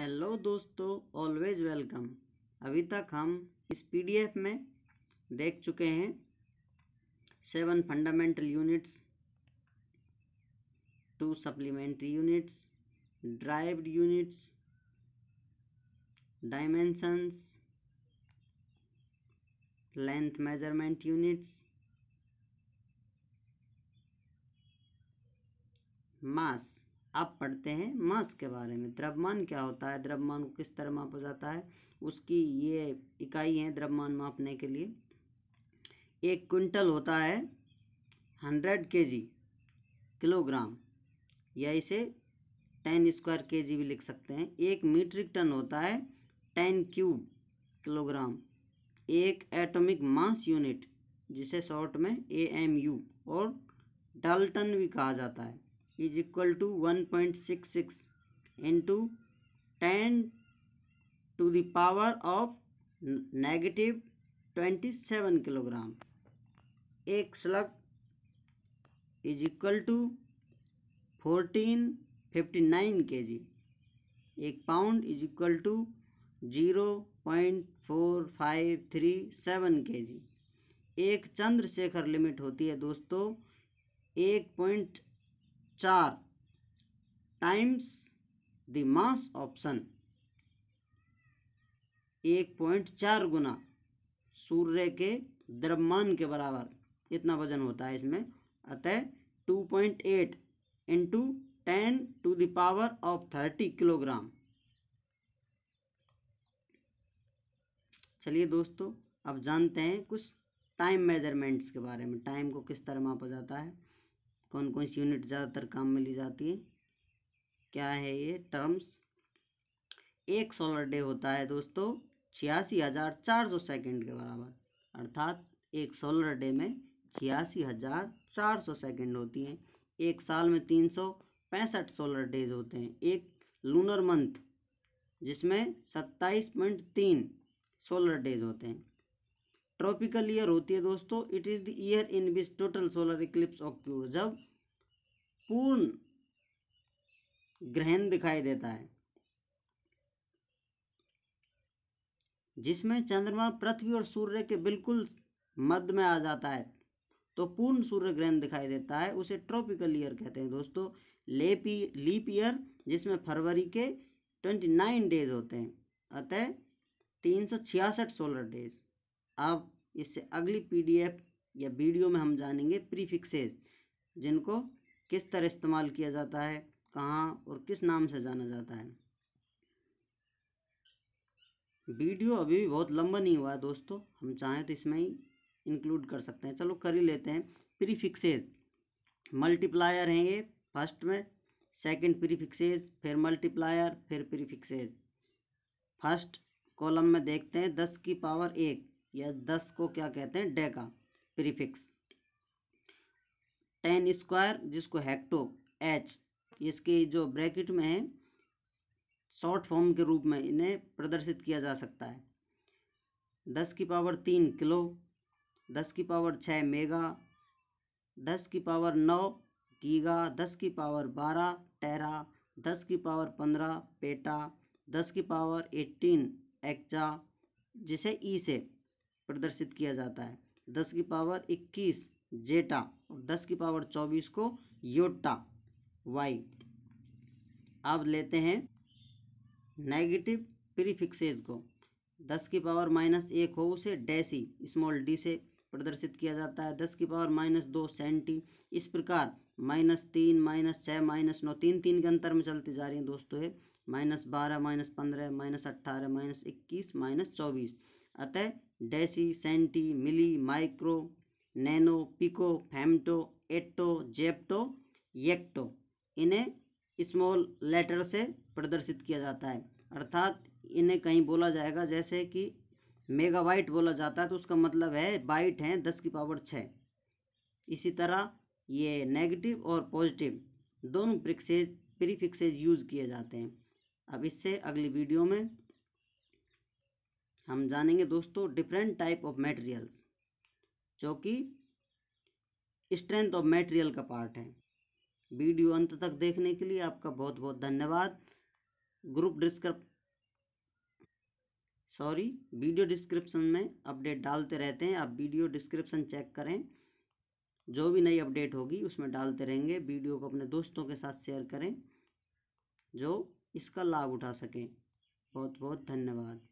hello दोस्तों always welcome अभी तक हम इस पीडीएफ में देख चुके हैं seven fundamental units two supplementary units derived units dimensions length measurement units mass अब पढ़ते हैं मास के बारे में द्रव्यमान क्या होता है द्रव्यमान को किस तरह मापा जाता है उसकी ये इकाई है द्रव्यमान मापने के लिए एक क्विंटल होता है हंड्रेड के जी किलोग्राम या इसे टेन स्क्वायर के जी भी लिख सकते हैं एक मीट्रिक टन होता है टेन क्यूब किलोग्राम एक एटॉमिक मास यूनिट जिसे शॉर्ट में ए एम यू और डाल्टन भी कहा जाता है is equal to one point six six into ten to the power of negative twenty seven kilogram एक slug is equal to fourteen fifty nine K G एक pound is equal to zero point four five three seven K G एक Chandrashekhar limit होती है दोस्तों एक point चार times the mass of sun एक point चार गुना सूर्य के द्रव्यमान के बराबर इतना वजन होता है इसमें अतः two point eight into ten to the power of thirty kilogram चलिए दोस्तों अब जानते हैं कुछ टाइम मेजरमेंट्स के बारे में टाइम को किस तरह मापा जाता है कौन कौन सी यूनिट ज़्यादातर काम में ली जाती है क्या है ये टर्म्स एक सोलर डे होता है दोस्तों छियासी हज़ार चार सौ सेकेंड के बराबर अर्थात एक सोलर डे में छियासी हज़ार चार सौ सेकेंड होती हैं एक साल में तीन सौ पैंसठ सोलर डेज होते हैं एक लूनर मंथ जिसमें सत्ताईस पॉइंट तीन सोलर डेज होते हैं ट्रॉपिकल ईयर होती है दोस्तों it is the year in which total solar eclipse occur जब पूर्ण ग्रहण दिखाई देता है जिसमें चंद्रमा पृथ्वी और सूर्य के बिल्कुल मध्य में आ जाता है तो पूर्ण सूर्य ग्रहण दिखाई देता है उसे ट्रॉपिकल ईयर कहते हैं दोस्तों लेपी लीप ईयर जिसमें फरवरी के ट्वेंटी नाइन डेज होते हैं अतः तीन सौ छियासठ सोलर डेज अब इससे अगली पीडीएफ या वीडियो में हम जानेंगे प्रीफिक्सेस जिनको किस तरह इस्तेमाल किया जाता है कहाँ और किस नाम से जाना जाता है वीडियो अभी भी बहुत लंबा नहीं हुआ है दोस्तों हम चाहें तो इसमें ही इंक्लूड कर सकते हैं चलो कर ही लेते हैं प्रीफिक्सेज मल्टीप्लायर हैं ये फर्स्ट में सेकंड प्रीफिक्सेज फिर मल्टीप्लायर फिर प्रीफिक्सेज फर्स्ट कॉलम में देखते हैं दस की पावर एक या दस को क्या कहते हैं डेका प्रीफिक्स टेन स्क्वायर जिसको हेक्टो एच इसके जो ब्रैकेट में है शॉर्ट फॉर्म के रूप में इन्हें प्रदर्शित किया जा सकता है दस की पावर तीन किलो दस की पावर छः मेगा दस की पावर नौ गीगा दस की पावर बारह टेरा दस की पावर पंद्रह पेटा दस की पावर एट्टीन एक्चा जिसे ई e से प्रदर्शित किया जाता है दस की पावर इक्कीस जेटा और दस की पावर चौबीस को योटा वाई अब लेते हैं नेगेटिव प्रीफिक्सेस को दस की पावर माइनस एक हो उसे डैसी स्मॉल डी से प्रदर्शित किया जाता है दस की पावर माइनस दो सेंटी इस प्रकार माइनस तीन माइनस छः माइनस नौ तीन तीन के अंतर में चलती जा रही हैं दोस्तों ये माइनस बारह माइनस पंद्रह माइनस अट्ठारह माइनस इक्कीस माइनस चौबीस अतः deci centi milli micro nano pico femto atto zepto yocto इन्हें स्मॉल लेटर से प्रदर्शित किया जाता है अर्थात इन्हें कहीं बोला जाएगा जैसे कि मेगावाइट बोला जाता है तो उसका मतलब है बाइट हैं दस की पावर छः इसी तरह ये नेगेटिव और पॉजिटिव दोनों प्रिक्सेज प्रीफिक्सेज यूज़ किए जाते हैं अब इससे अगली वीडियो में हम जानेंगे दोस्तों डिफरेंट टाइप ऑफ मटेरियल्स जो कि स्ट्रेंथ ऑफ मटेरियल का पार्ट है वीडियो अंत तक देखने के लिए आपका बहुत बहुत धन्यवाद group descrip sorry video description में अपडेट डालते रहते हैं आप वीडियो डिस्क्रिप्शन चेक करें जो भी नई अपडेट होगी उसमें डालते रहेंगे वीडियो को अपने दोस्तों के साथ शेयर करें जो इसका लाभ उठा सकें बहुत बहुत धन्यवाद